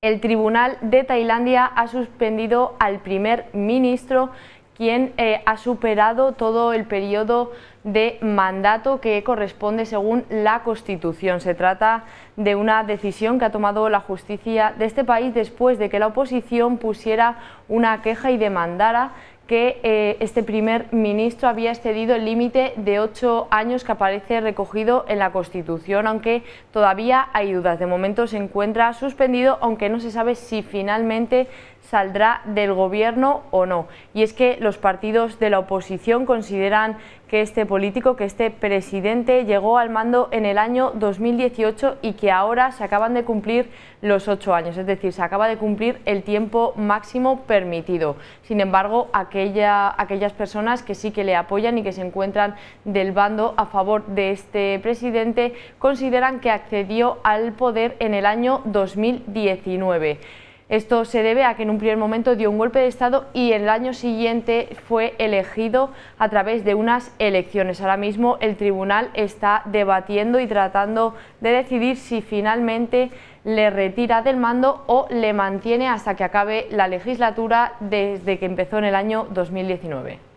El Tribunal de Tailandia ha suspendido al primer ministro quien eh, ha superado todo el periodo de mandato que corresponde según la Constitución. Se trata de una decisión que ha tomado la justicia de este país después de que la oposición pusiera una queja y demandara que eh, este primer ministro había excedido el límite de ocho años que aparece recogido en la Constitución, aunque todavía hay dudas. De momento se encuentra suspendido, aunque no se sabe si finalmente saldrá del gobierno o no. Y es que los partidos de la oposición consideran que este político, que este presidente llegó al mando en el año 2018 y que ahora se acaban de cumplir los ocho años, es decir, se acaba de cumplir el tiempo máximo permitido. Sin embargo, aquel aquellas personas que sí que le apoyan y que se encuentran del bando a favor de este presidente, consideran que accedió al poder en el año 2019. Esto se debe a que en un primer momento dio un golpe de Estado y el año siguiente fue elegido a través de unas elecciones. Ahora mismo el tribunal está debatiendo y tratando de decidir si finalmente le retira del mando o le mantiene hasta que acabe la legislatura desde que empezó en el año 2019.